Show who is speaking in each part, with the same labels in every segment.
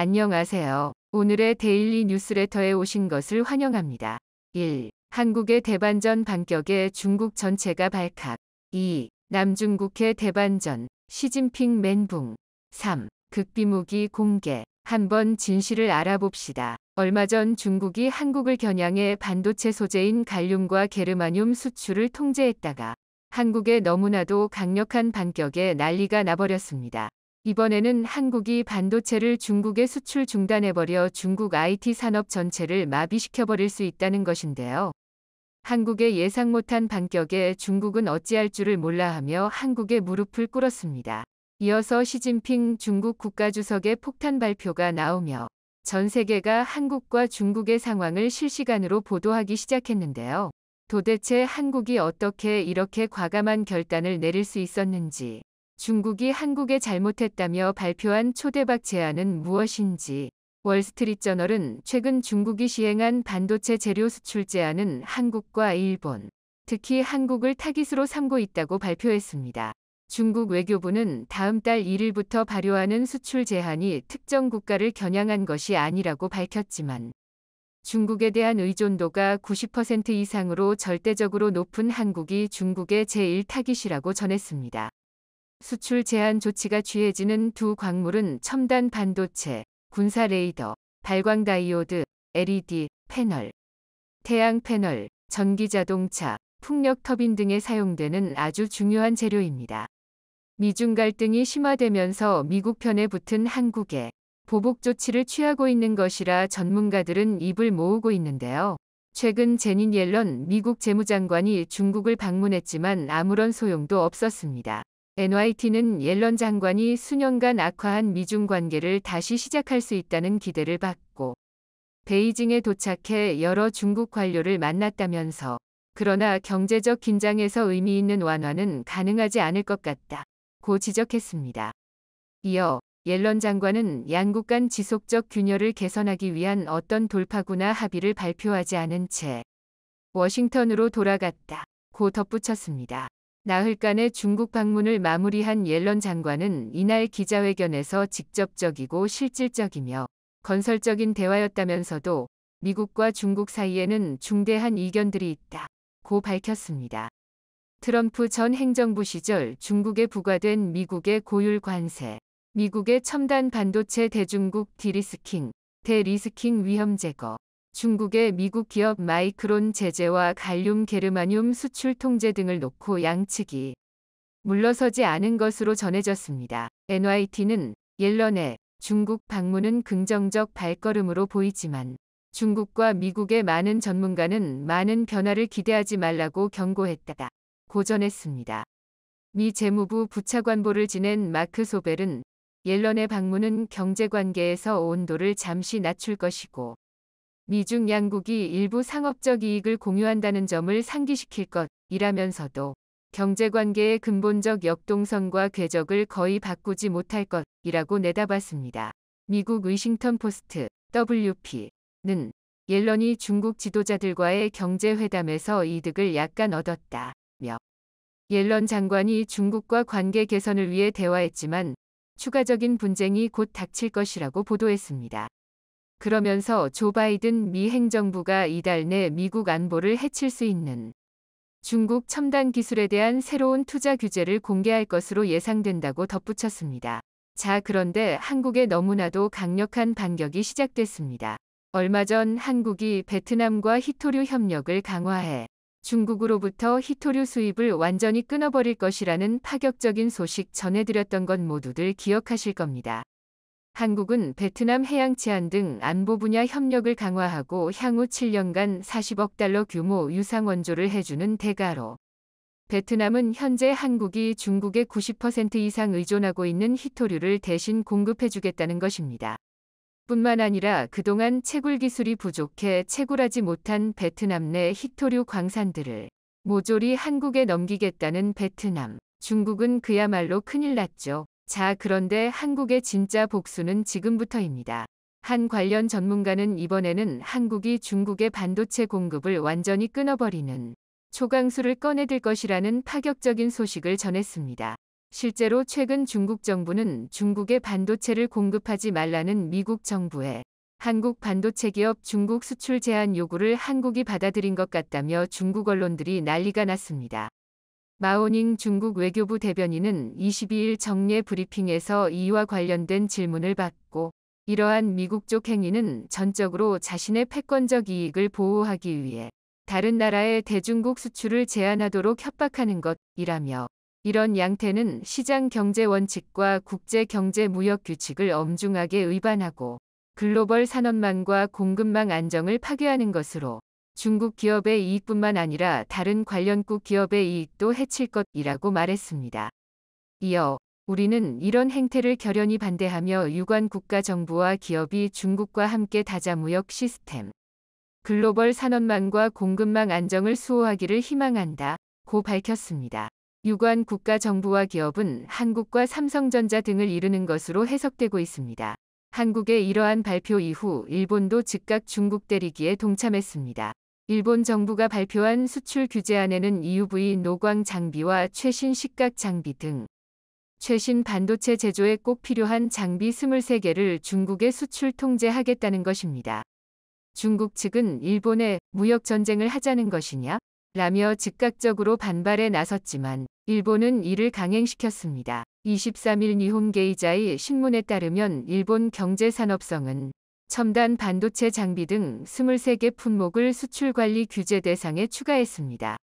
Speaker 1: 안녕하세요. 오늘의 데일리 뉴스레터에 오신 것을 환영합니다. 1. 한국의 대반전 반격에 중국 전체가 발칵. 2. 남중국해 대반전, 시진핑 멘붕. 3. 극비무기 공개. 한번 진실을 알아봅시다. 얼마 전 중국이 한국을 겨냥해 반도체 소재인 갈륨과 게르마늄 수출을 통제했다가 한국의 너무나도 강력한 반격에 난리가 나버렸습니다. 이번에는 한국이 반도체를 중국에 수출 중단해버려 중국 IT 산업 전체를 마비시켜버릴 수 있다는 것인데요. 한국의 예상 못한 반격에 중국은 어찌할 줄을 몰라 하며 한국의 무릎을 꿇었습니다. 이어서 시진핑 중국 국가주석의 폭탄 발표가 나오며 전 세계가 한국과 중국의 상황을 실시간으로 보도하기 시작했는데요. 도대체 한국이 어떻게 이렇게 과감한 결단을 내릴 수 있었는지 중국이 한국에 잘못했다며 발표한 초대박 제안은 무엇인지 월스트리트저널은 최근 중국이 시행한 반도체 재료 수출 제한은 한국과 일본, 특히 한국을 타깃으로 삼고 있다고 발표했습니다. 중국 외교부는 다음 달 1일부터 발효하는 수출 제한이 특정 국가를 겨냥한 것이 아니라고 밝혔지만 중국에 대한 의존도가 90% 이상으로 절대적으로 높은 한국이 중국의 제1타깃이라고 전했습니다. 수출 제한 조치가 취해지는 두 광물은 첨단 반도체, 군사 레이더, 발광 다이오드, LED, 패널, 태양 패널, 전기 자동차, 풍력 터빈 등에 사용되는 아주 중요한 재료입니다. 미중 갈등이 심화되면서 미국 편에 붙은 한국에 보복 조치를 취하고 있는 것이라 전문가들은 입을 모으고 있는데요. 최근 제닌 옐런 미국 재무장관이 중국을 방문했지만 아무런 소용도 없었습니다. NYT는 옐런 장관이 수년간 악화한 미중 관계를 다시 시작할 수 있다는 기대를 받고 베이징에 도착해 여러 중국 관료를 만났다면서 그러나 경제적 긴장에서 의미 있는 완화는 가능하지 않을 것 같다. 고 지적했습니다. 이어 옐런 장관은 양국 간 지속적 균열을 개선하기 위한 어떤 돌파구나 합의를 발표하지 않은 채 워싱턴으로 돌아갔다. 고 덧붙였습니다. 나흘간의 중국 방문을 마무리한 옐런 장관은 이날 기자회견에서 직접적이고 실질적이며 건설적인 대화였다면서도 미국과 중국 사이에는 중대한 이견들이 있다. 고 밝혔습니다. 트럼프 전 행정부 시절 중국에 부과된 미국의 고율 관세, 미국의 첨단 반도체 대중국 디리스킹, 대리스킹 위험 제거, 중국의 미국 기업 마이크론 제재와 갈륨 게르마늄 수출 통제 등을 놓고 양측이 물러서지 않은 것으로 전해졌습니다. NYT는 옐런의 중국 방문은 긍정적 발걸음으로 보이지만 중국과 미국의 많은 전문가는 많은 변화를 기대하지 말라고 경고했다가 고전했습니다. 미 재무부 부차관보를 지낸 마크 소벨은 옐런의 방문은 경제관계에서 온도를 잠시 낮출 것이고 미중 양국이 일부 상업적 이익을 공유한다는 점을 상기시킬 것이라면서도 경제관계의 근본적 역동성과 궤적을 거의 바꾸지 못할 것이라고 내다봤습니다. 미국 위싱턴 포스트 WP는 옐런이 중국 지도자들과의 경제회담에서 이득을 약간 얻었다며 옐런 장관이 중국과 관계 개선을 위해 대화했지만 추가적인 분쟁이 곧 닥칠 것이라고 보도했습니다. 그러면서 조 바이든 미 행정부가 이달 내 미국 안보를 해칠 수 있는 중국 첨단 기술에 대한 새로운 투자 규제를 공개할 것으로 예상된다고 덧붙였습니다. 자, 그런데 한국에 너무나도 강력한 반격이 시작됐습니다. 얼마 전 한국이 베트남과 히토류 협력을 강화해 중국으로부터 히토류 수입을 완전히 끊어버릴 것이라는 파격적인 소식 전해드렸던 건 모두들 기억하실 겁니다. 한국은 베트남 해양 치안 등 안보 분야 협력을 강화하고 향후 7년간 40억 달러 규모 유상 원조를 해주는 대가로 베트남은 현재 한국이 중국의 90% 이상 의존하고 있는 희토류를 대신 공급해주겠다는 것입니다. 뿐만 아니라 그동안 채굴 기술이 부족해 채굴하지 못한 베트남 내 희토류 광산들을 모조리 한국에 넘기겠다는 베트남. 중국은 그야말로 큰일 났죠. 자, 그런데 한국의 진짜 복수는 지금부터입니다. 한 관련 전문가는 이번에는 한국이 중국의 반도체 공급을 완전히 끊어버리는 초강수를 꺼내들 것이라는 파격적인 소식을 전했습니다. 실제로 최근 중국 정부는 중국의 반도체를 공급하지 말라는 미국 정부의 한국 반도체 기업 중국 수출 제한 요구를 한국이 받아들인 것 같다며 중국 언론들이 난리가 났습니다. 마오닝 중국 외교부 대변인은 22일 정례 브리핑에서 이와 관련된 질문을 받고 이러한 미국 쪽 행위는 전적으로 자신의 패권적 이익을 보호하기 위해 다른 나라의 대중국 수출을 제한하도록 협박하는 것이라며 이런 양태는 시장 경제 원칙과 국제 경제 무역 규칙을 엄중하게 위반하고 글로벌 산업망과 공급망 안정을 파괴하는 것으로 중국 기업의 이익뿐만 아니라 다른 관련국 기업의 이익도 해칠 것이라고 말했습니다. 이어 우리는 이런 행태를 결연히 반대하며 유관 국가 정부와 기업이 중국과 함께 다자무역 시스템, 글로벌 산업망과 공급망 안정을 수호하기를 희망한다. 고 밝혔습니다. 유관 국가 정부와 기업은 한국과 삼성전자 등을 이루는 것으로 해석되고 있습니다. 한국의 이러한 발표 이후 일본도 즉각 중국 때리기에 동참했습니다. 일본 정부가 발표한 수출 규제안에는 EUV 노광 장비와 최신 식각 장비 등 최신 반도체 제조에 꼭 필요한 장비 23개를 중국에 수출 통제하겠다는 것입니다. 중국 측은 일본에 무역 전쟁을 하자는 것이냐? 라며 즉각적으로 반발에 나섰지만 일본은 이를 강행시켰습니다. 23일 니혼게이자의 신문에 따르면 일본 경제산업성은 첨단 반도체 장비 등 23개 품목을 수출관리 규제 대상에 추가했습니다.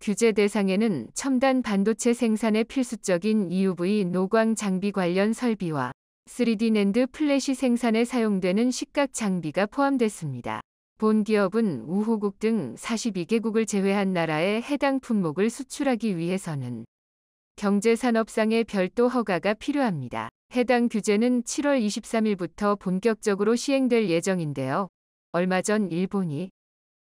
Speaker 1: 규제 대상에는 첨단 반도체 생산에 필수적인 EUV 노광 장비 관련 설비와 3D 낸드 플래시 생산에 사용되는 식각 장비가 포함됐습니다. 본 기업은 우호국 등 42개국을 제외한 나라에 해당 품목을 수출하기 위해서는 경제산업상의 별도 허가가 필요합니다. 해당 규제는 7월 23일부터 본격적으로 시행될 예정인데요. 얼마 전 일본이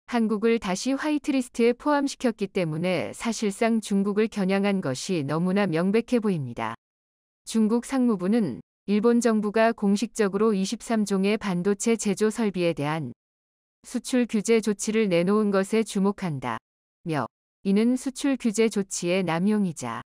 Speaker 1: 한국을 다시 화이트리스트에 포함시켰기 때문에 사실상 중국을 겨냥한 것이 너무나 명백해 보입니다. 중국 상무부는 일본 정부가 공식적으로 23종의 반도체 제조 설비에 대한 수출 규제 조치를 내놓은 것에 주목한다. 며 이는 수출 규제 조치의 남용이자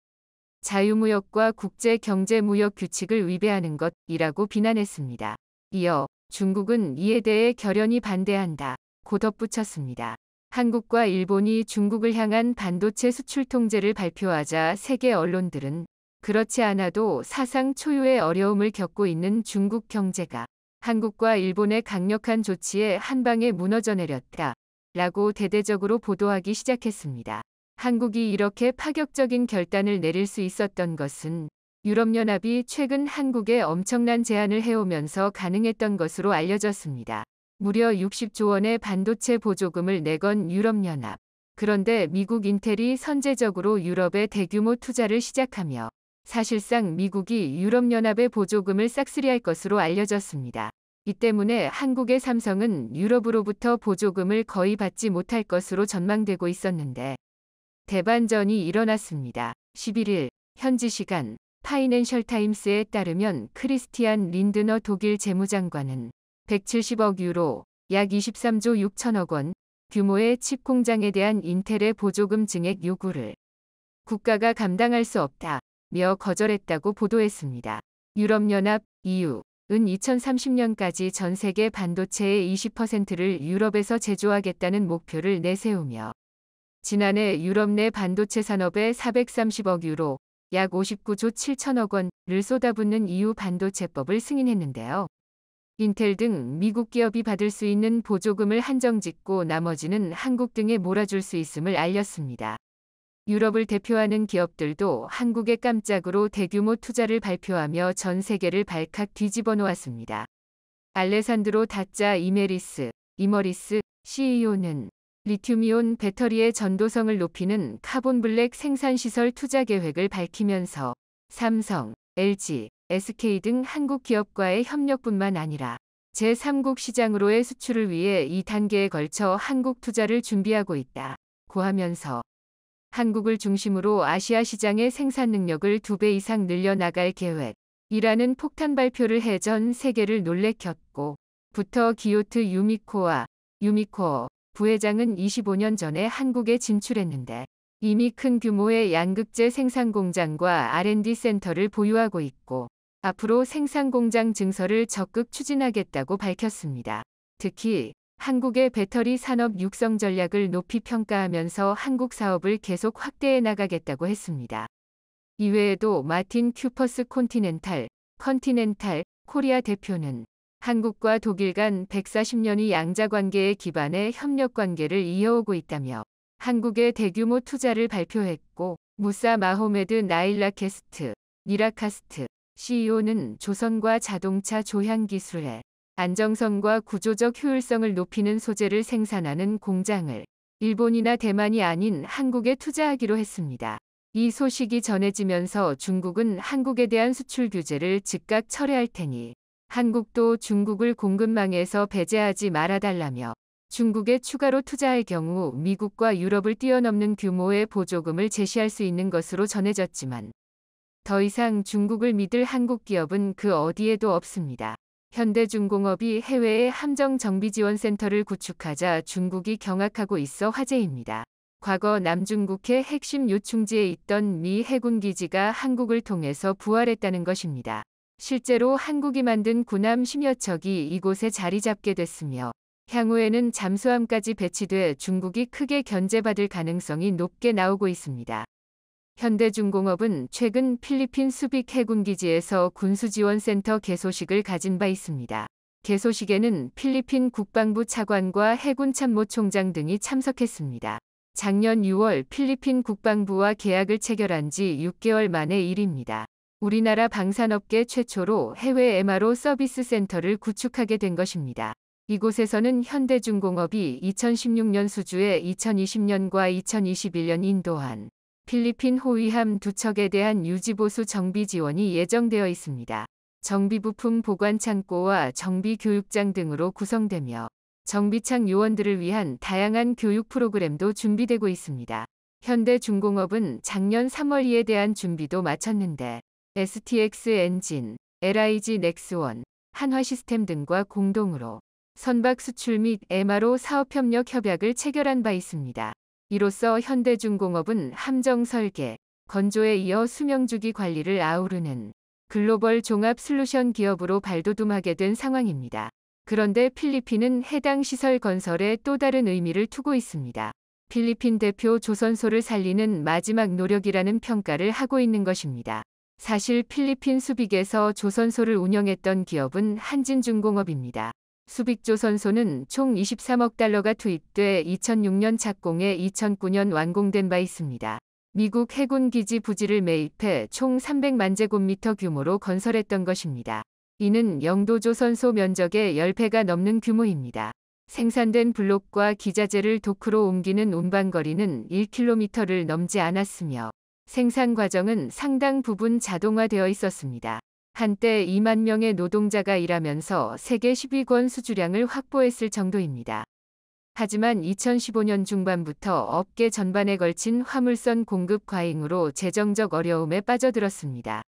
Speaker 1: 자유무역과 국제경제무역 규칙을 위배하는 것이라고 비난했습니다. 이어 중국은 이에 대해 결연히 반대한다. 고 덧붙였습니다. 한국과 일본이 중국을 향한 반도체 수출 통제를 발표하자 세계 언론들은 그렇지 않아도 사상 초유의 어려움을 겪고 있는 중국 경제가 한국과 일본의 강력한 조치에 한방에 무너져 내렸다. 라고 대대적으로 보도하기 시작했습니다. 한국이 이렇게 파격적인 결단을 내릴 수 있었던 것은 유럽연합이 최근 한국에 엄청난 제안을 해오면서 가능했던 것으로 알려졌습니다. 무려 60조 원의 반도체 보조금을 내건 유럽연합. 그런데 미국 인텔이 선제적으로 유럽의 대규모 투자를 시작하며 사실상 미국이 유럽연합의 보조금을 싹쓸이할 것으로 알려졌습니다. 이 때문에 한국의 삼성은 유럽으로부터 보조금을 거의 받지 못할 것으로 전망되고 있었는데 대반전이 일어났습니다. 11일 현지 시간 파이낸셜 타임스에 따르면 크리스티안 린드너 독일 재무장관은 170억 유로 약 23조 6천억 원 규모의 칩 공장에 대한 인텔의 보조금 증액 요구를 국가가 감당할 수 없다며 거절했다고 보도했습니다. 유럽연합 EU은 2030년까지 전 세계 반도체의 20%를 유럽에서 제조하겠다는 목표를 내세우며 지난해 유럽 내 반도체 산업에 430억 유로, 약 59조 7천억 원을 쏟아붓는 EU 반도체법을 승인했는데요. 인텔 등 미국 기업이 받을 수 있는 보조금을 한정짓고 나머지는 한국 등에 몰아줄 수 있음을 알렸습니다. 유럽을 대표하는 기업들도 한국에 깜짝으로 대규모 투자를 발표하며 전 세계를 발칵 뒤집어 놓았습니다. 알레산드로 다짜 이메리스, 이머리스 CEO는 리튬이온 배터리의 전도성을 높이는 카본 블랙 생산시설 투자 계획을 밝히면서 삼성, LG, SK 등 한국 기업과의 협력뿐만 아니라 제3국 시장으로의 수출을 위해 2단계에 걸쳐 한국 투자를 준비하고 있다. 고하면서 한국을 중심으로 아시아 시장의 생산 능력을 2배 이상 늘려나갈 계획이라는 폭탄 발표를 해 전 세계를 놀래켰고 부터 기요트 유미코와 유미코어 부회장은 25년 전에 한국에 진출했는데 이미 큰 규모의 양극재 생산 공장과 R&D 센터를 보유하고 있고 앞으로 생산 공장 증설을 적극 추진하겠다고 밝혔습니다. 특히 한국의 배터리 산업 육성 전략을 높이 평가하면서 한국 사업을 계속 확대해 나가겠다고 했습니다. 이외에도 마틴 큐퍼스 콘티넨탈, 컨티넨탈, 코리아 대표는 한국과 독일 간 140년의 양자 관계에 기반해 협력 관계를 이어오고 있다며 한국의 대규모 투자를 발표했고 무사 마호메드 나일라 캐스트, 니라카스트 CEO는 조선과 자동차 조향 기술에 안정성과 구조적 효율성을 높이는 소재를 생산하는 공장을 일본이나 대만이 아닌 한국에 투자하기로 했습니다. 이 소식이 전해지면서 중국은 한국에 대한 수출 규제를 즉각 철회할 테니 한국도 중국을 공급망에서 배제하지 말아달라며 중국에 추가로 투자할 경우 미국과 유럽을 뛰어넘는 규모의 보조금을 제시할 수 있는 것으로 전해졌지만 더 이상 중국을 믿을 한국 기업은 그 어디에도 없습니다. 현대중공업이 해외에 함정정비지원센터를 구축하자 중국이 경악하고 있어 화제입니다. 과거 남중국해 핵심 요충지에 있던 미 해군기지가 한국을 통해서 부활했다는 것입니다. 실제로 한국이 만든 군함 심여 척이 이곳에 자리 잡게 됐으며 향후에는 잠수함까지 배치돼 중국이 크게 견제받을 가능성이 높게 나오고 있습니다. 현대중공업은 최근 필리핀 수빅 해군기지에서 군수지원센터 개소식을 가진 바 있습니다. 개소식에는 필리핀 국방부 차관과 해군참모총장 등이 참석했습니다. 작년 6월 필리핀 국방부와 계약을 체결한 지 6개월 만의 일입니다. 우리나라 방산업계 최초로 해외 MRO 서비스 센터를 구축하게 된 것입니다. 이곳에서는 현대중공업이 2016년 수주에 2020년과 2021년 인도한 필리핀 호위함 두 척에 대한 유지보수 정비 지원이 예정되어 있습니다. 정비부품 보관 창고와 정비교육장 등으로 구성되며 정비창 요원들을 위한 다양한 교육 프로그램도 준비되고 있습니다. 현대중공업은 작년 3월 이에 대한 준비도 마쳤는데 STX 엔진, LIG 넥스원, 한화시스템 등과 공동으로 선박 수출 및 MRO 사업협력 협약을 체결한 바 있습니다. 이로써 현대중공업은 함정 설계, 건조에 이어 수명주기 관리를 아우르는 글로벌 종합 솔루션 기업으로 발돋움하게 된 상황입니다. 그런데 필리핀은 해당 시설 건설에 또 다른 의미를 두고 있습니다. 필리핀 대표 조선소를 살리는 마지막 노력이라는 평가를 하고 있는 것입니다. 사실 필리핀 수빅에서 조선소를 운영했던 기업은 한진중공업입니다. 수빅조선소는 총 23억 달러가 투입돼 2006년 착공해 2009년 완공된 바 있습니다. 미국 해군 기지 부지를 매입해 총 300만 제곱미터 규모로 건설했던 것입니다. 이는 영도조선소 면적의 10배가 넘는 규모입니다. 생산된 블록과 기자재를 도크로 옮기는 운반거리는 1km를 넘지 않았으며 생산 과정은 상당 부분 자동화되어 있었습니다. 한때 2만 명의 노동자가 일하면서 세계 10위권 수주량을 확보했을 정도입니다. 하지만 2015년 중반부터 업계 전반에 걸친 화물선 공급 과잉으로 재정적 어려움에 빠져들었습니다.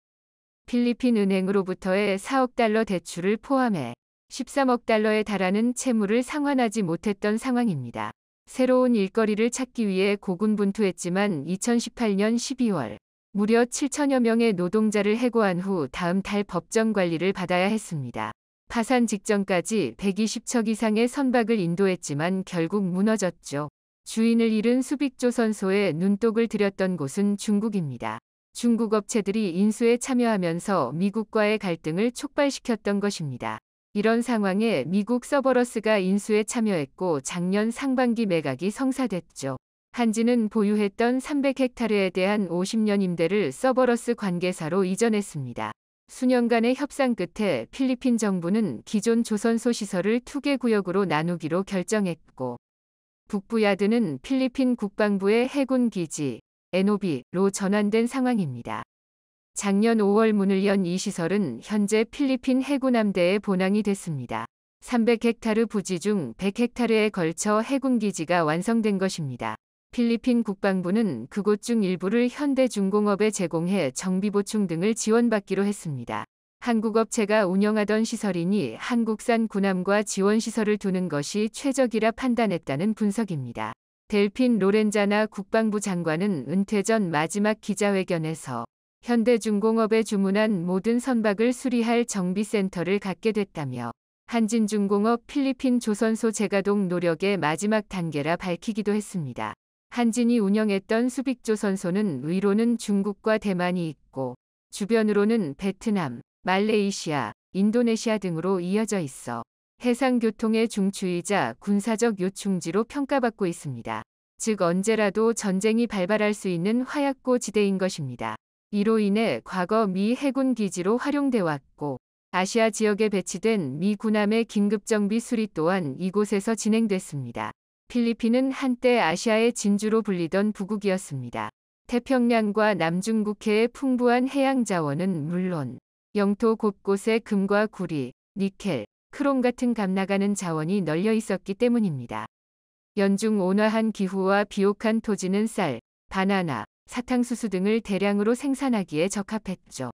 Speaker 1: 필리핀 은행으로부터의 4억 달러 대출을 포함해 13억 달러에 달하는 채무를 상환하지 못했던 상황입니다. 새로운 일거리를 찾기 위해 고군분투했지만 2018년 12월 무려 7천여 명의 노동자를 해고한 후 다음 달 법정 관리를 받아야 했습니다. 파산 직전까지 120척 이상의 선박을 인도했지만 결국 무너졌죠. 주인을 잃은 수빅조선소에 눈독을 들였던 곳은 중국입니다. 중국 업체들이 인수에 참여하면서 미국과의 갈등을 촉발시켰던 것입니다. 이런 상황에 미국 서버러스가 인수에 참여했고 작년 상반기 매각이 성사됐죠. 한지는 보유했던 300헥타르에 대한 50년 임대를 서버러스 관계사로 이전했습니다. 수년간의 협상 끝에 필리핀 정부는 기존 조선소 시설을 2개 구역으로 나누기로 결정했고 북부야드는 필리핀 국방부의 해군 기지 NOB로 전환된 상황입니다. 작년 5월 문을 연 이 시설은 현재 필리핀 해군 함대의 본항이 됐습니다. 300헥타르 부지 중 100헥타르에 걸쳐 해군 기지가 완성된 것입니다. 필리핀 국방부는 그곳 중 일부를 현대중공업에 제공해 정비 보충 등을 지원받기로 했습니다. 한국 업체가 운영하던 시설이니 한국산 군함과 지원 시설을 두는 것이 최적이라 판단했다는 분석입니다. 델핀 로렌자나 국방부 장관은 은퇴 전 마지막 기자회견에서 현대중공업에 주문한 모든 선박을 수리할 정비센터를 갖게 됐다며 한진중공업 필리핀 조선소 재가동 노력의 마지막 단계라 밝히기도 했습니다. 한진이 운영했던 수빅조선소는 위로는 중국과 대만이 있고 주변으로는 베트남, 말레이시아, 인도네시아 등으로 이어져 있어 해상교통의 중추이자 군사적 요충지로 평가받고 있습니다. 즉 언제라도 전쟁이 발발할 수 있는 화약고 지대인 것입니다. 이로 인해 과거 미 해군 기지로 활용돼 왔고 아시아 지역에 배치된 미 군함의 긴급정비 수리 또한 이곳에서 진행됐습니다. 필리핀은 한때 아시아의 진주로 불리던 부국이었습니다. 태평양과 남중국해의 풍부한 해양 자원은 물론 영토 곳곳에 금과 구리, 니켈, 크롬 같은 값나가는 자원이 널려 있었기 때문입니다. 연중 온화한 기후와 비옥한 토지는 쌀, 바나나, 사탕수수 등을 대량으로 생산하기에 적합했죠.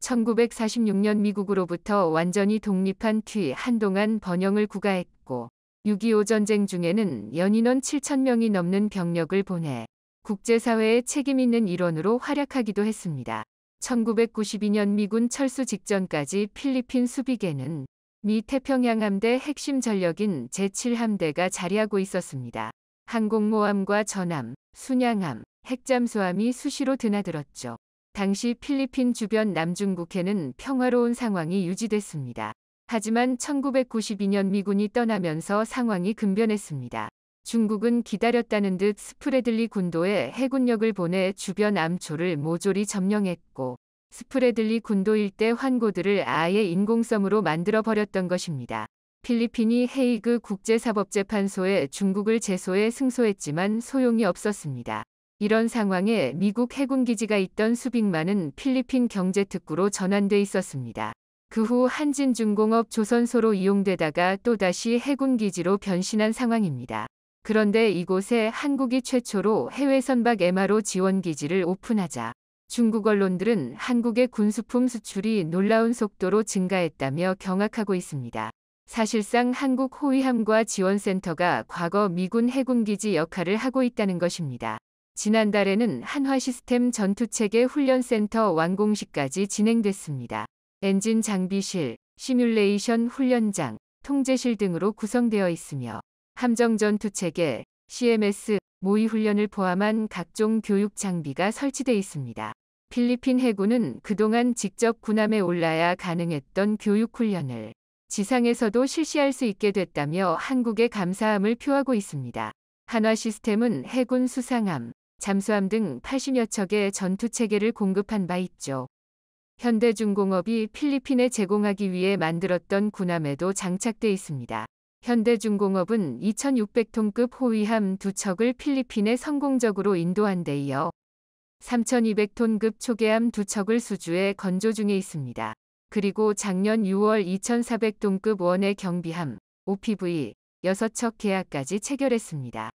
Speaker 1: 1946년 미국으로부터 완전히 독립한 뒤 한동안 번영을 구가했고 6.25 전쟁 중에는 연인원 7천명이 넘는 병력을 보내 국제사회에 책임 있는 일원으로 활약하기도 했습니다. 1992년 미군 철수 직전까지 필리핀 수비계는 미 태평양 함대 핵심 전력인 제7함대가 자리하고 있었습니다. 항공모함과 전함, 순양함, 핵잠수함이 수시로 드나들었죠. 당시 필리핀 주변 남중국해는 평화로운 상황이 유지됐습니다. 하지만 1992년 미군이 떠나면서 상황이 급변했습니다. 중국은 기다렸다는 듯 스프레들리 군도에 해군력을 보내 주변 암초를 모조리 점령했고 스프레들리 군도 일대 환고들을 아예 인공섬으로 만들어버렸던 것입니다. 필리핀이 헤이그 국제사법재판소에 중국을 제소해 승소했지만 소용이 없었습니다. 이런 상황에 미국 해군기지가 있던 수빅만은 필리핀 경제특구로 전환돼 있었습니다. 그 후 한진중공업 조선소로 이용되다가 또다시 해군기지로 변신한 상황입니다. 그런데 이곳에 한국이 최초로 해외 선박 MRO 지원기지를 오픈하자 중국 언론들은 한국의 군수품 수출이 놀라운 속도로 증가했다며 경악하고 있습니다. 사실상 한국 호위함과 지원센터가 과거 미군 해군기지 역할을 하고 있다는 것입니다. 지난달에는 한화시스템 전투체계 훈련센터 완공식까지 진행됐습니다. 엔진 장비실, 시뮬레이션 훈련장, 통제실 등으로 구성되어 있으며 함정전투체계, CMS, 모의훈련을 포함한 각종 교육 장비가 설치돼 있습니다. 필리핀 해군은 그동안 직접 군함에 올라야 가능했던 교육훈련을 지상에서도 실시할 수 있게 됐다며 한국에 감사함을 표하고 있습니다. 한화 시스템은 해군 수상함, 잠수함 등 80여 척의 전투 체계를 공급한 바 있죠. 현대중공업이 필리핀에 제공하기 위해 만들었던 군함에도 장착돼 있습니다. 현대중공업은 2600톤급 호위함 두척을 필리핀에 성공적으로 인도한 데 이어 3200톤급 초계함 두척을 수주해 건조 중에 있습니다. 그리고 작년 6월 2,400동급 원의 경비함, OPV 6척 계약까지 체결했습니다.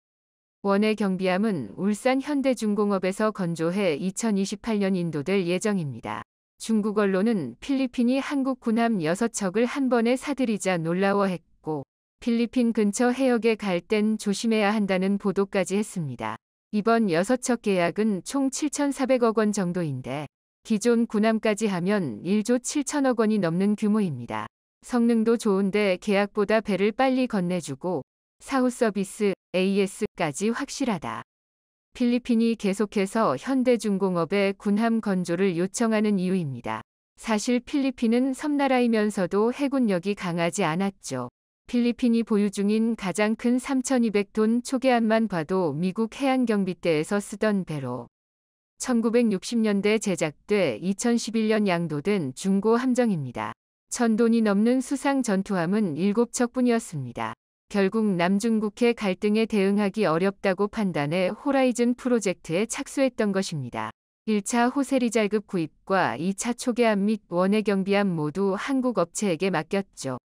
Speaker 1: 원의 경비함은 울산 현대중공업에서 건조해 2028년 인도될 예정입니다. 중국 언론은 필리핀이 한국 군함 6척을 한 번에 사들이자 놀라워했고 필리핀 근처 해역에 갈 땐 조심해야 한다는 보도까지 했습니다. 이번 6척 계약은 총 7,400억 원 정도인데 기존 군함까지 하면 1조 7천억 원이 넘는 규모입니다. 성능도 좋은데 계약보다 배를 빨리 건네주고 사후 서비스 AS까지 확실하다. 필리핀이 계속해서 현대중공업에 군함 건조를 요청하는 이유입니다. 사실 필리핀은 섬나라이면서도 해군력이 강하지 않았죠. 필리핀이 보유 중인 가장 큰 3,200톤 초계함만 봐도 미국 해안경비대에서 쓰던 배로 1960년대 제작돼 2011년 양도된 중고 함정입니다. 천 돈이 넘는 수상 전투함은 7척뿐이었습니다. 결국 남중국해 갈등에 대응하기 어렵다고 판단해 호라이즌 프로젝트에 착수했던 것입니다. 1차 호세리자급 구입과 2차 초계함 및 원해 경비함 모두 한국 업체에게 맡겼죠.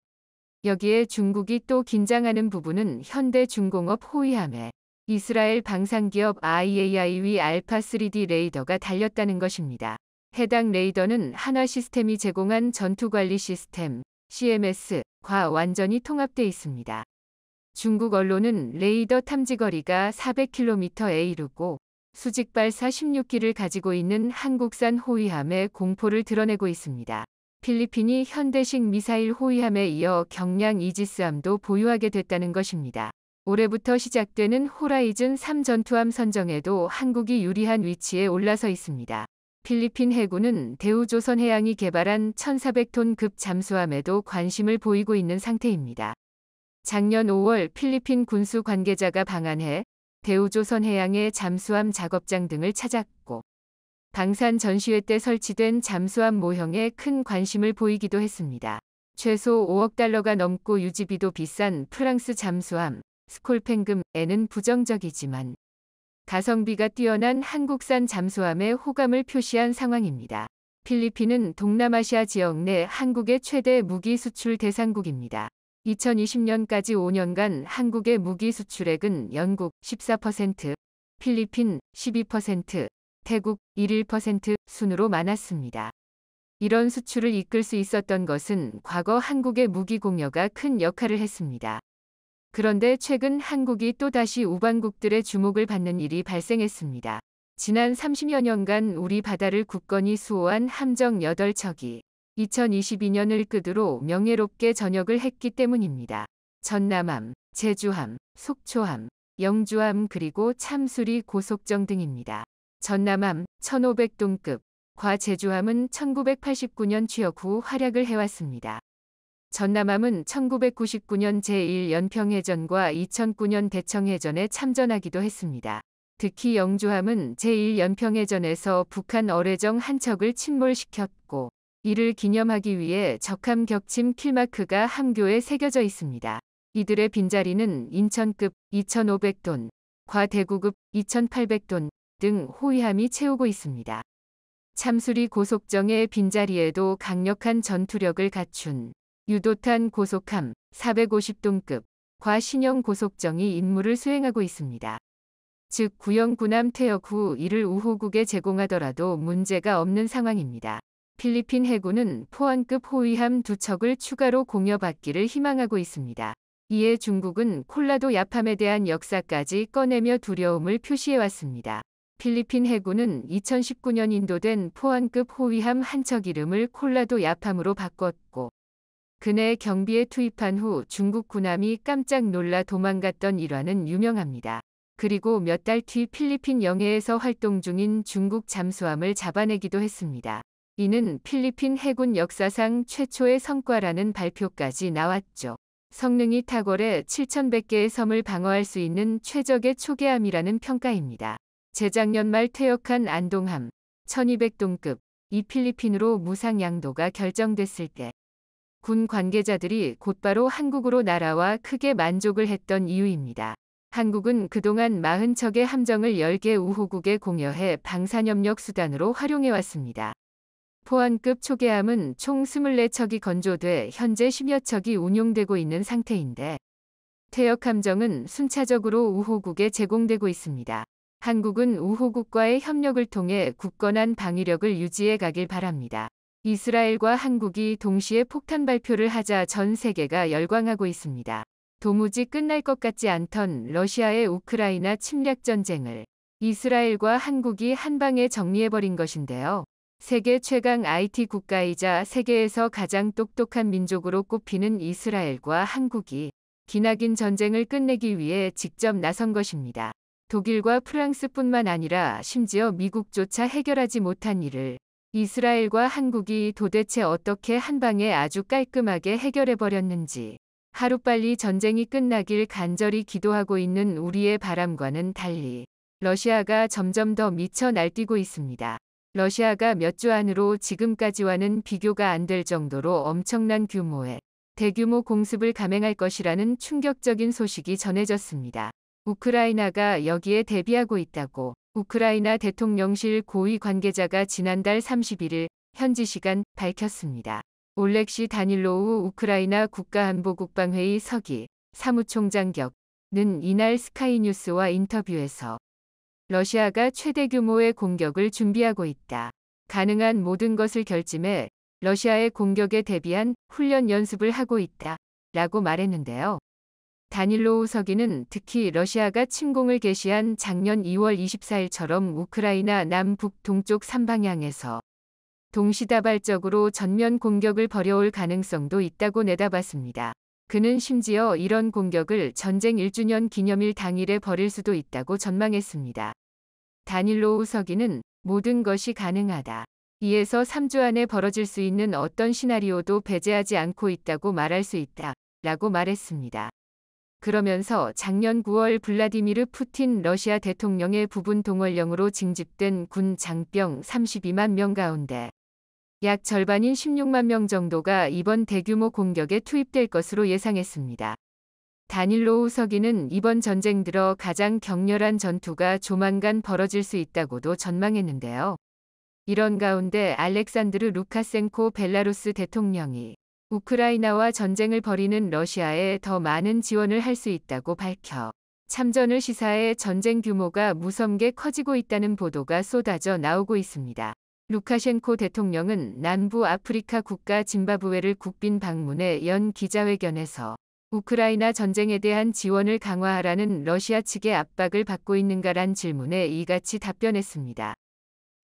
Speaker 1: 여기에 중국이 또 긴장하는 부분은 현대 중공업 호위함에 이스라엘 방산기업 IAI위 알파 3D 레이더가 달렸다는 것입니다. 해당 레이더는 한화 시스템이 제공한 전투관리 시스템 CMS과 완전히 통합돼 있습니다. 중국 언론은 레이더 탐지거리가 400km에 이르고 수직발사 16기를 가지고 있는 한국산 호위함의 공포를 드러내고 있습니다. 필리핀이 현대식 미사일 호위함에 이어 경량 이지스함도 보유하게 됐다는 것입니다. 올해부터 시작되는 호라이즌 3 전투함 선정에도 한국이 유리한 위치에 올라서 있습니다. 필리핀 해군은 대우조선해양이 개발한 1,400톤급 잠수함에도 관심을 보이고 있는 상태입니다. 작년 5월 필리핀 군수 관계자가 방한해 대우조선해양의 잠수함 작업장 등을 찾았고 방산 전시회 때 설치된 잠수함 모형에 큰 관심을 보이기도 했습니다. 최소 5억 달러가 넘고 유지비도 비싼 프랑스 잠수함 스콜팽금에는 부정적이지만 가성비가 뛰어난 한국산 잠수함의 호감을 표시한 상황입니다. 필리핀은 동남아시아 지역 내 한국의 최대 무기 수출 대상국입니다. 2020년까지 5년간 한국의 무기 수출액은 영국 14%, 필리핀 12%, 태국 11% 순으로 많았습니다. 이런 수출을 이끌 수 있었던 것은 과거 한국의 무기 공여가 큰 역할을 했습니다. 그런데 최근 한국이 또다시 우방국들의 주목을 받는 일이 발생했습니다. 지난 30여 년간 우리 바다를 굳건히 수호한 함정 8척이 2022년을 끝으로 명예롭게 전역을 했기 때문입니다. 전남함, 제주함, 속초함, 영주함 그리고 참수리 고속정 등입니다. 전남함 1500동급, 과 제주함은 1989년 취역 후 활약을 해왔습니다. 전남함은 1999년 제1연평해전과 2009년 대청해전에 참전하기도 했습니다. 특히 영주함은 제1연평해전에서 북한 어뢰정 한 척을 침몰시켰고 이를 기념하기 위해 적함 격침 킬마크가 함교에 새겨져 있습니다. 이들의 빈자리는 인천급 2,500톤, 과대구급 2,800톤 등 호위함이 채우고 있습니다. 참수리 고속정의 빈자리에도 강력한 전투력을 갖춘 유도탄 고속함 450동급 과 신형 고속정이 임무를 수행하고 있습니다. 즉 구형 군함 퇴역 후 이를 우호국에 제공하더라도 문제가 없는 상황입니다. 필리핀 해군은 포항급 호위함 두 척을 추가로 공여받기를 희망하고 있습니다. 이에 중국은 콜라도 야팜에 대한 역사까지 꺼내며 두려움을 표시해왔습니다. 필리핀 해군은 2019년 인도된 포항급 호위함 한척 이름을 콜라도 야팜으로 바꿨고 그내 경비에 투입한 후 중국 군함이 깜짝 놀라 도망갔던 일화는 유명합니다. 그리고 몇 달 뒤 필리핀 영해에서 활동 중인 중국 잠수함을 잡아내기도 했습니다. 이는 필리핀 해군 역사상 최초의 성과라는 발표까지 나왔죠. 성능이 탁월해 7,100개의 섬을 방어할 수 있는 최적의 초계함이라는 평가입니다. 재작년 말 퇴역한 안동함 1200동급 이 필리핀으로 무상 양도가 결정됐을 때군 관계자들이 곧바로 한국으로 날아와 크게 만족을 했던 이유입니다. 한국은 그동안 40척의 함정을 10개 우호국에 공여해 방산협력 수단으로 활용해왔습니다. 포안급 초계함은 총 24척이 건조돼 현재 10여 척이 운용되고 있는 상태인데 퇴역함정은 순차적으로 우호국에 제공되고 있습니다. 한국은 우호국과의 협력을 통해 굳건한 방위력을 유지해 가길 바랍니다. 이스라엘과 한국이 동시에 폭탄 발표를 하자 전 세계가 열광하고 있습니다. 도무지 끝날 것 같지 않던 러시아의 우크라이나 침략 전쟁을 이스라엘과 한국이 한방에 정리해버린 것인데요. 세계 최강 IT 국가이자 세계에서 가장 똑똑한 민족으로 꼽히는 이스라엘과 한국이 기나긴 전쟁을 끝내기 위해 직접 나선 것입니다. 독일과 프랑스뿐만 아니라 심지어 미국조차 해결하지 못한 일을 이스라엘과 한국이 도대체 어떻게 한방에 아주 깔끔하게 해결해버렸는지 하루빨리 전쟁이 끝나길 간절히 기도하고 있는 우리의 바람과는 달리 러시아가 점점 더 미쳐 날뛰고 있습니다. 러시아가 몇 주 안으로 지금까지와는 비교가 안 될 정도로 엄청난 규모의 대규모 공습을 감행할 것이라는 충격적인 소식이 전해졌습니다. 우크라이나가 여기에 대비하고 있다고 우크라이나 대통령실 고위 관계자가 지난달 31일 현지 시간 밝혔습니다. 올렉시 다닐로우 우크라이나 국가안보국방회의 서기 사무총장 격는 이날 스카이뉴스와 인터뷰에서 러시아가 최대 규모의 공격을 준비하고 있다. 가능한 모든 것을 결집해 러시아의 공격에 대비한 훈련 연습을 하고 있다. 라고 말했는데요. 다닐로 우석이는 특히 러시아가 침공을 개시한 작년 2월 24일처럼 우크라이나 남북 동쪽 3방향에서 동시다발적으로 전면 공격을 벌여올 가능성도 있다고 내다봤습니다. 그는 심지어 이런 공격을 전쟁 1주년 기념일 당일에 벌일 수도 있다고 전망했습니다. 다닐로 우석이는 모든 것이 가능하다. 이에서 3주 안에 벌어질 수 있는 어떤 시나리오도 배제하지 않고 있다고 말할 수 있다. 라고 말했습니다. 그러면서 작년 9월 블라디미르 푸틴 러시아 대통령의 부분 동원령으로 징집된 군 장병 32만 명 가운데 약 절반인 16만 명 정도가 이번 대규모 공격에 투입될 것으로 예상했습니다. 단일로 우석이는 이번 전쟁 들어 가장 격렬한 전투가 조만간 벌어질 수 있다고도 전망했는데요. 이런 가운데 알렉산드르 루카센코 벨라루스 대통령이 우크라이나와 전쟁을 벌이는 러시아에 더 많은 지원을 할 수 있다고 밝혀 참전을 시사해 전쟁 규모가 무섭게 커지고 있다는 보도가 쏟아져 나오고 있습니다. 루카셴코 대통령은 남부 아프리카 국가 짐바브웨를 국빈 방문해 연 기자회견에서 우크라이나 전쟁에 대한 지원을 강화하라는 러시아 측의 압박을 받고 있는가란 질문에 이같이 답변했습니다.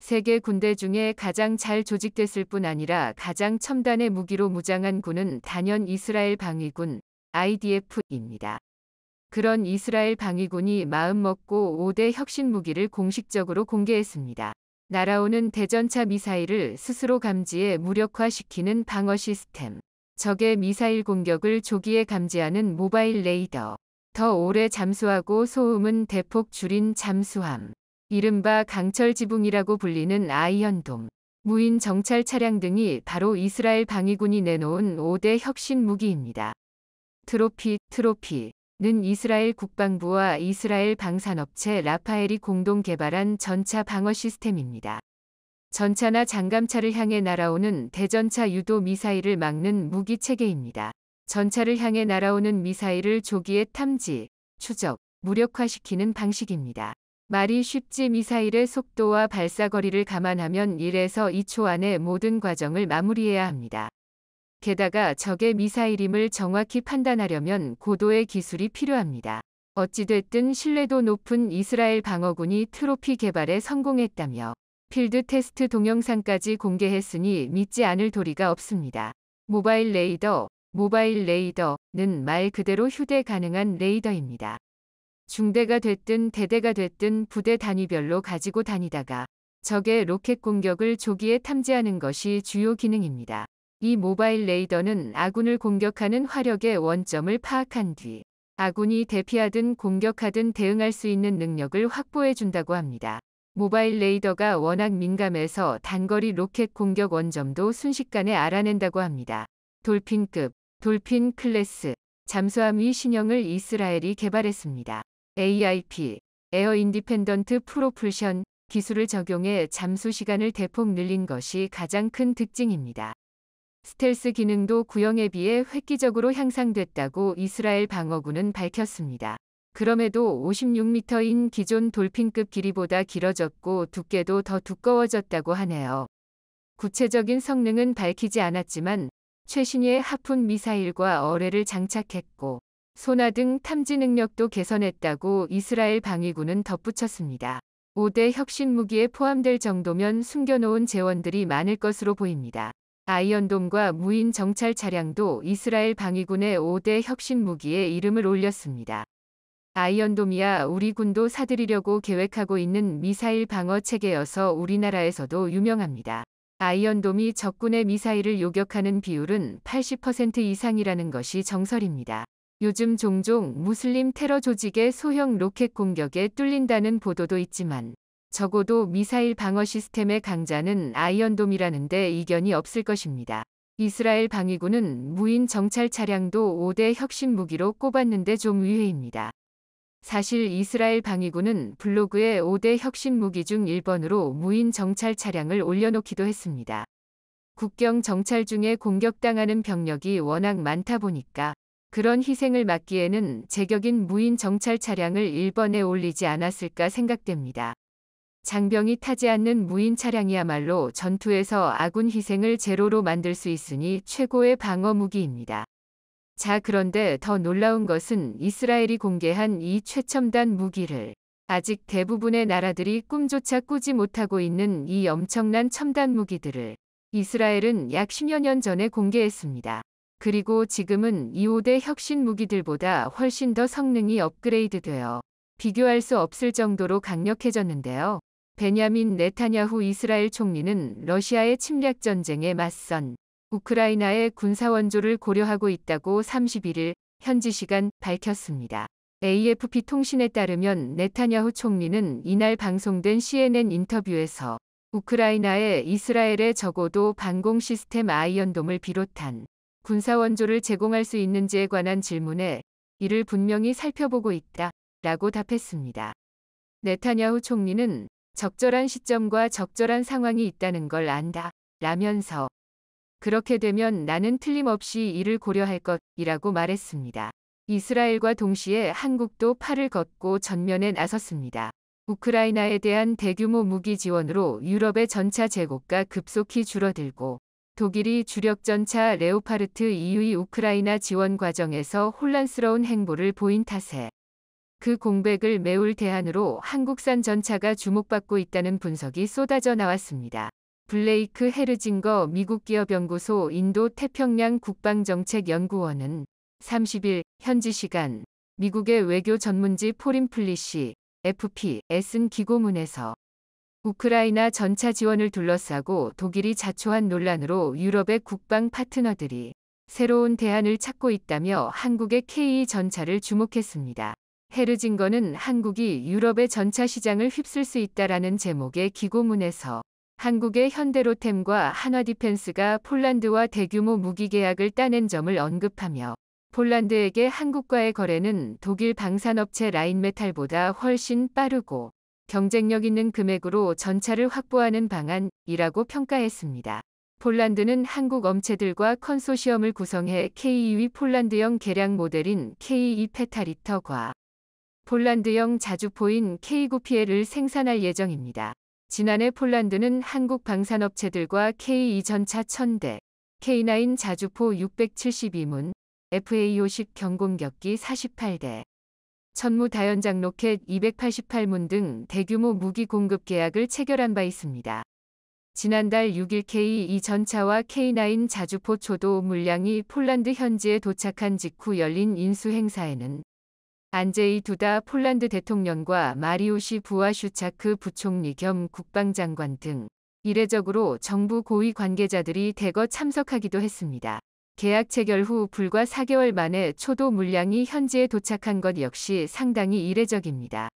Speaker 1: 세계 군대 중에 가장 잘 조직됐을 뿐 아니라 가장 첨단의 무기로 무장한 군은 단연 이스라엘 방위군 IDF입니다. 그런 이스라엘 방위군이 마음먹고 5대 혁신 무기를 공식적으로 공개했습니다. 날아오는 대전차 미사일을 스스로 감지해 무력화시키는 방어 시스템, 적의 미사일 공격을 조기에 감지하는 모바일 레이더, 더 오래 잠수하고 소음은 대폭 줄인 잠수함, 이른바 강철 지붕이라고 불리는 아이언돔, 무인 정찰 차량 등이 바로 이스라엘 방위군이 내놓은 5대 혁신 무기입니다. 트로피, 트로피는 이스라엘 국방부와 이스라엘 방산업체 라파엘이 공동 개발한 전차 방어 시스템입니다. 전차나 장감차를 향해 날아오는 대전차 유도 미사일을 막는 무기 체계입니다. 전차를 향해 날아오는 미사일을 조기에 탐지, 추적, 무력화시키는 방식입니다. 말이 쉽지 미사일의 속도와 발사거리를 감안하면 1에서 2초 안에 모든 과정을 마무리해야 합니다. 게다가 적의 미사일임을 정확히 판단하려면 고도의 기술이 필요합니다. 어찌됐든 신뢰도 높은 이스라엘 방어군이 트로피 개발에 성공했다며 필드 테스트 동영상까지 공개했으니 믿지 않을 도리가 없습니다. 모바일 레이더, 모바일 레이더는 말 그대로 휴대 가능한 레이더입니다. 중대가 됐든 대대가 됐든 부대 단위별로 가지고 다니다가 적의 로켓 공격을 조기에 탐지하는 것이 주요 기능입니다. 이 모바일 레이더는 아군을 공격하는 화력의 원점을 파악한 뒤 아군이 대피하든 공격하든 대응할 수 있는 능력을 확보해 준다고 합니다. 모바일 레이더가 워낙 민감해서 단거리 로켓 공격 원점도 순식간에 알아낸다고 합니다. 돌핀급, 돌핀 클래스, 잠수함 위 신형을 이스라엘이 개발했습니다. AIP, 에어 인디펜던트 프로풀션 기술을 적용해 잠수 시간을 대폭 늘린 것이 가장 큰 특징입니다. 스텔스 기능도 구형에 비해 획기적으로 향상됐다고 이스라엘 방어군은 밝혔습니다. 그럼에도 56m인 기존 돌핀급 길이보다 길어졌고 두께도 더 두꺼워졌다고 하네요. 구체적인 성능은 밝히지 않았지만 최신의 하푼 미사일과 어뢰를 장착했고 소나 등 탐지 능력도 개선했다고 이스라엘 방위군은 덧붙였습니다. 5대 혁신 무기에 포함될 정도면 숨겨놓은 재원들이 많을 것으로 보입니다. 아이언돔과 무인 정찰 차량도 이스라엘 방위군의 5대 혁신 무기에 이름을 올렸습니다. 아이언돔이야 우리 군도 사들이려고 계획하고 있는 미사일 방어 체계여서 우리나라에서도 유명합니다. 아이언돔이 적군의 미사일을 요격하는 비율은 80% 이상이라는 것이 정설입니다. 요즘 종종 무슬림 테러 조직의 소형 로켓 공격에 뚫린다는 보도도 있지만 적어도 미사일 방어 시스템의 강자는 아이언돔이라는데 이견이 없을 것입니다. 이스라엘 방위군은 무인 정찰 차량도 5대 혁신 무기로 꼽았는데 좀 의외입니다. 사실 이스라엘 방위군은 블로그에 5대 혁신 무기 중 1번으로 무인 정찰 차량을 올려놓기도 했습니다. 국경 정찰 중에 공격당하는 병력이 워낙 많다 보니까 그런 희생을 막기에는 제격인 무인 정찰 차량을 1번에 올리지 않았을까 생각됩니다. 장병이 타지 않는 무인 차량이야말로 전투에서 아군 희생을 제로로 만들 수 있으니 최고의 방어 무기입니다. 자 그런데 더 놀라운 것은 이스라엘이 공개한 이 최첨단 무기를 아직 대부분의 나라들이 꿈조차 꾸지 못하고 있는 이 엄청난 첨단 무기들을 이스라엘은 약 10여 년 전에 공개했습니다. 그리고 지금은 2호대 혁신 무기들보다 훨씬 더 성능이 업그레이드 되어 비교할 수 없을 정도로 강력해졌는데요. 베냐민 네타냐후 이스라엘 총리는 러시아의 침략 전쟁에 맞선 우크라이나의 군사 원조를 고려하고 있다고 31일 현지 시간 밝혔습니다. AFP 통신에 따르면 네타냐후 총리는 이날 방송된 CNN 인터뷰에서 우크라이나의 이스라엘의 적어도 방공 시스템 아이언돔을 비롯한 군사원조를 제공할 수 있는지에 관한 질문에 이를 분명히 살펴보고 있다. 라고 답했습니다. 네타냐후 총리는 적절한 시점과 적절한 상황이 있다는 걸 안다. 라면서 그렇게 되면 나는 틀림없이 이를 고려할 것이라고 말했습니다. 이스라엘과 동시에 한국도 팔을 걷고 전면에 나섰습니다. 우크라이나에 대한 대규모 무기 지원으로 유럽의 전차 재고가 급속히 줄어들고 독일이 주력 전차 레오파르트 e u 의 우크라이나 지원 과정에서 혼란스러운 행보를 보인 탓에 그 공백을 메울 대안으로 한국산 전차가 주목받고 있다는 분석이 쏟아져 나왔습니다. 블레이크 헤르징거 미국 기업연구소 인도 태평양 국방정책연구원은 30일 현지 시간 미국의 외교 전문지 포린 플리시 FP 에슨 기고문에서 우크라이나 전차 지원을 둘러싸고 독일이 자초한 논란으로 유럽의 국방 파트너들이 새로운 대안을 찾고 있다며 한국의 k e 전차를 주목했습니다. 헤르징거는 한국이 유럽의 전차 시장을 휩쓸 수 있다라는 제목의 기고문에서 한국의 현대로템과 한화디펜스가 폴란드와 대규모 무기 계약을 따낸 점을 언급하며 폴란드에게 한국과의 거래는 독일 방산업체 라인메탈보다 훨씬 빠르고 경쟁력 있는 금액으로 전차를 확보하는 방안이라고 평가했습니다. 폴란드는 한국 업체들과 컨소시엄을 구성해 K2 e 폴란드형 개량 모델인 k e 페타리터과 폴란드형 자주포인 K9PL을 생산할 예정입니다. 지난해 폴란드는 한국 방산업체들과 k e 전차 1000대, K9 자주포 672문, FA-50 경공격기 48대, 천무다연장 로켓 288문 등 대규모 무기 공급 계약을 체결한 바 있습니다. 지난달 6일 K2 전차와 K9 자주포 초도 물량이 폴란드 현지에 도착한 직후 열린 인수 행사에는 안제이 두다 폴란드 대통령과 마리오시부와슈차크 부총리 겸 국방장관 등 이례적으로 정부 고위 관계자들이 대거 참석하기도 했습니다. 계약 체결 후 불과 4개월 만에 초도 물량이 현지에 도착한 것 역시 상당히 이례적입니다.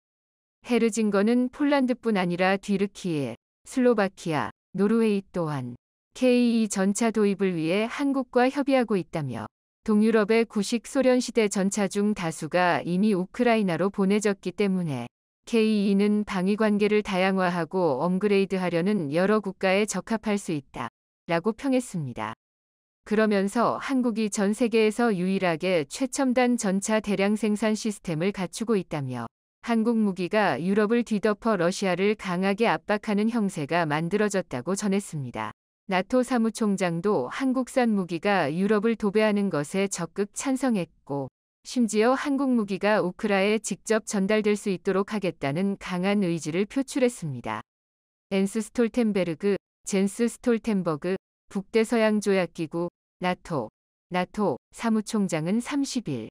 Speaker 1: 헤르징거는 폴란드뿐 아니라 뒤르키에 슬로바키아, 노르웨이 또한 KE 전차 도입을 위해 한국과 협의하고 있다며 동유럽의 구식 소련 시대 전차 중 다수가 이미 우크라이나로 보내졌기 때문에 KE는 방위 관계를 다양화하고 업그레이드하려는 여러 국가에 적합할 수 있다. 라고 평했습니다. 그러면서 한국이 전 세계에서 유일하게 최첨단 전차 대량 생산 시스템을 갖추고 있다며 한국 무기가 유럽을 뒤덮어 러시아를 강하게 압박하는 형세가 만들어졌다고 전했습니다. 나토 사무총장도 한국산 무기가 유럽을 도배하는 것에 적극 찬성했고 심지어 한국 무기가 우크라에 직접 전달될 수 있도록 하겠다는 강한 의지를 표출했습니다. 엔스 스톨텐베르그, 젠스 스톨텐버그, 북대서양 조약기구 나토, 나토 사무총장은 30일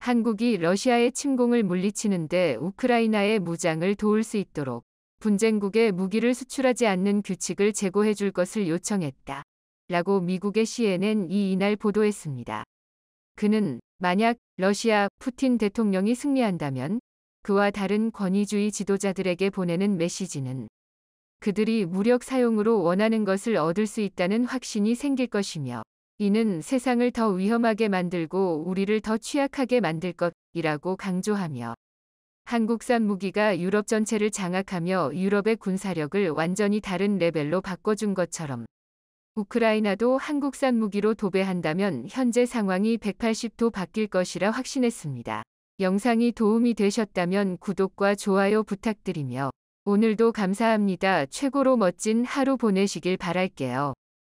Speaker 1: 한국이 러시아의 침공을 물리치는데 우크라이나의 무장을 도울 수 있도록 분쟁국에 무기를 수출하지 않는 규칙을 제고해 줄 것을 요청했다. 라고 미국의 CNN이 이날 보도했습니다. 그는 만약 러시아 푸틴 대통령이 승리한다면 그와 다른 권위주의 지도자들에게 보내는 메시지는 그들이 무력 사용으로 원하는 것을 얻을 수 있다는 확신이 생길 것이며 이는 세상을 더 위험하게 만들고 우리를 더 취약하게 만들 것이라고 강조하며 한국산 무기가 유럽 전체를 장악하며 유럽의 군사력을 완전히 다른 레벨로 바꿔준 것처럼 우크라이나도 한국산 무기로 도배한다면 현재 상황이 180도 바뀔 것이라 확신했습니다. 영상이 도움이 되셨다면 구독과 좋아요 부탁드리며 오늘도 감사합니다. 최고로 멋진 하루 보내시길 바랄게요.